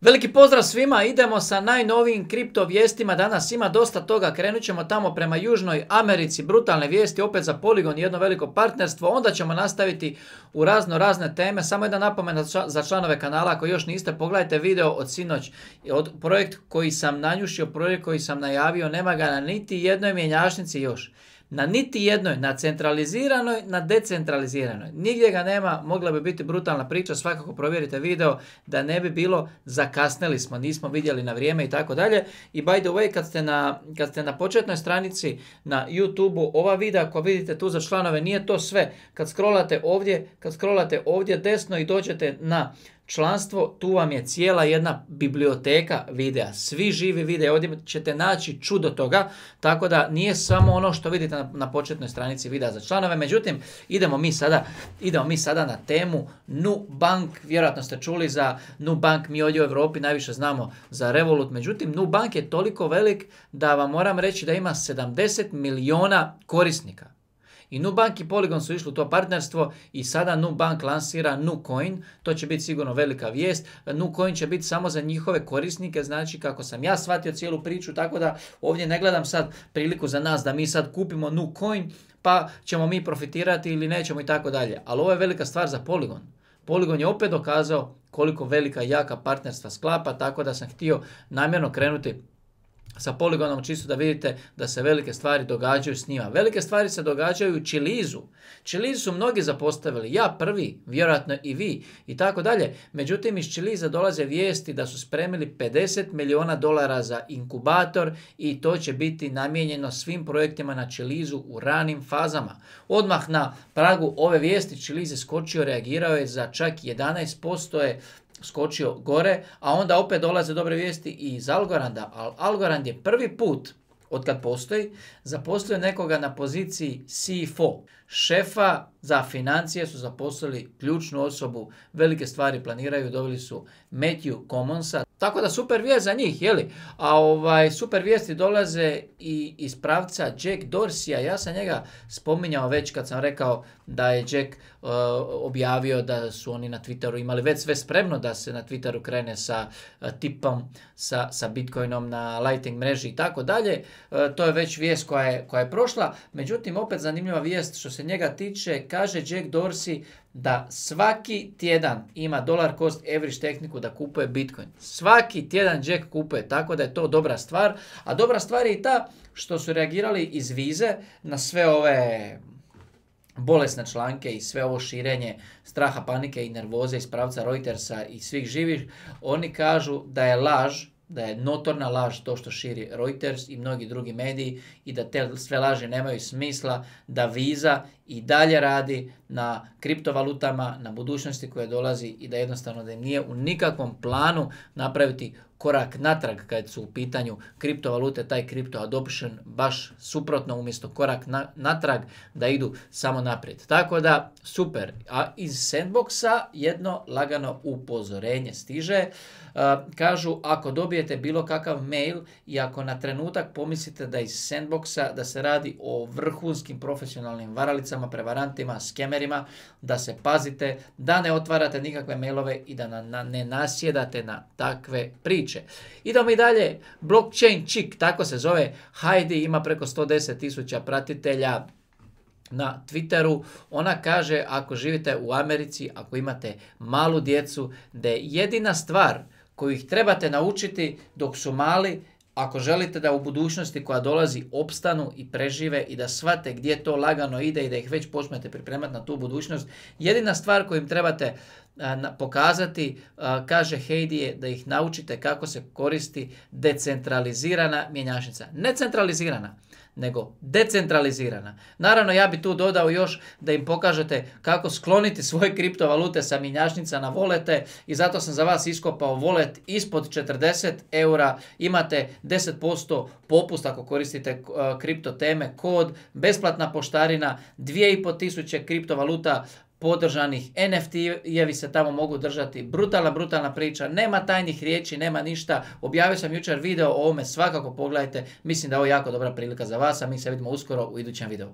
Veliki pozdrav svima, idemo sa najnovijim kripto vijestima, danas ima dosta toga, krenut ćemo tamo prema Južnoj Americi, brutalne vijesti, opet za Poligon, jedno veliko partnerstvo, onda ćemo nastaviti u razno razne teme, samo jedna napomena za članove kanala, ako još niste, pogledajte video od sinoć, projekt koji sam nanjušio, projekt koji sam najavio, nema ga na niti jednoj mjenjašnici još na niti jednoj, na centraliziranoj, na decentraliziranoj. Nigdje ga nema, mogla bi biti brutalna priča, svakako provjerite video da ne bi bilo zakasnili smo, nismo vidjeli na vrijeme i tako dalje. I by the way, kad ste na, kad ste na početnoj stranici na YouTube-u, ova videa ako vidite tu za članove, nije to sve. Kad scrollate ovdje, kad scrollate ovdje desno i dođete na članstvo, tu vam je cijela jedna biblioteka videa, svi živi vide ovdje ćete naći čudo toga, tako da nije samo ono što vidite na, početnoj stranici videa za članove, međutim idemo mi sada, idemo mi sada na temu Nubank, vjerojatno ste čuli za Nubank, mi ovdje u Europi najviše znamo za Revolut, međutim Nubank je toliko velik da vam moram reći da ima 70 miliona korisnika. I Nubank i Polygon su išli u to partnerstvo i sada Nubank lansira Nucoin, to će biti sigurno velika vijest. Nucoin će biti samo za njihove korisnike, znači kako sam ja shvatio cijelu priču, tako da ovdje ne gledam sad priliku za nas da mi sad kupimo Nucoin, pa ćemo mi profitirati ili nećemo i tako dalje. Ali ovo je velika stvar za Polygon. Polygon je opet dokazao koliko velika i jaka partnerstva sklapa, tako da sam htio namjerno krenuti sa poligonom čisto da vidite da se velike stvari događaju s njima. Velike stvari se događaju u Čilizu. Čilizu su mnogi zapostavili, ja prvi, vjerojatno i vi i tako dalje. Međutim, iz Čiliza dolaze vijesti da su spremili 50 milijuna dolara za inkubator i to će biti namijenjeno svim projektima na Čilizu u ranim fazama. Odmah na pragu ove vijesti Čilize skočio, reagirao je za čak 11% je skočio gore, a onda opet dolaze dobre vijesti i iz Algoranda, ali Algorand je prvi put od kad postoji, zaposlio nekoga na poziciji CFO. E Šefa za financije su zaposlili ključnu osobu, velike stvari planiraju, dobili su Matthew Commonsa, tako da super vijest za njih, jeli? A ovaj, super vijesti dolaze i iz pravca Jack Dorsija. Ja sam njega spominjao već kad sam rekao da je Jack e, objavio da su oni na Twitteru imali već sve spremno da se na Twitteru krene sa e, tipom, sa, sa Bitcoinom na Lightning mreži i tako dalje. E, to je već vijest koja je, koja je prošla. Međutim, opet zanimljiva vijest što se njega tiče. Kaže Jack Dorsey da svaki tjedan ima dolar cost average tehniku da kupuje Bitcoin. Svaki tjedan Jack kupuje, tako da je to dobra stvar. A dobra stvar je i ta što su reagirali iz vize na sve ove bolesne članke i sve ovo širenje straha, panike i nervoze iz pravca Reutersa i svih živih. Oni kažu da je laž da je notorna laž to što širi Reuters i mnogi drugi mediji i da te sve laži nemaju smisla, da Visa i dalje radi na kriptovalutama, na budućnosti koje dolazi i da jednostavno da nije u nikakvom planu napraviti korak natrag kad su u pitanju kriptovalute, taj kripto adoption baš suprotno umjesto korak natrag da idu samo naprijed. Tako da super, a iz sandboxa jedno lagano upozorenje stiže. E, kažu ako dobijete bilo kakav mail i ako na trenutak pomislite da iz sandboxa da se radi o vrhunskim profesionalnim varalicama, prevarantima, skemerima, da se pazite, da ne otvarate nikakve mailove i da ne nasjedate na takve priče priče. Idemo i dalje, Blockchain Chick, tako se zove, Heidi ima preko 110 tisuća pratitelja, na Twitteru. Ona kaže ako živite u Americi, ako imate malu djecu, da je jedina stvar koju ih trebate naučiti dok su mali, ako želite da u budućnosti koja dolazi opstanu i prežive i da shvate gdje to lagano ide i da ih već počnete pripremati na tu budućnost, jedina stvar koju im trebate pokazati, kaže Heidije, da ih naučite kako se koristi decentralizirana mjenjačnica. Ne centralizirana, nego decentralizirana. Naravno, ja bi tu dodao još da im pokažete kako skloniti svoje kriptovalute sa mjenjačnica na volete i zato sam za vas iskopao volet ispod 40 eura. Imate 10% popust ako koristite kripto teme, kod, besplatna poštarina, 2500 kriptovaluta podržanih NFT-jevi se tamo mogu držati. Brutalna, brutalna priča, nema tajnih riječi, nema ništa. Objavio sam jučer video o ovome, svakako pogledajte. Mislim da je ovo jako dobra prilika za vas, a mi se vidimo uskoro u idućem videu.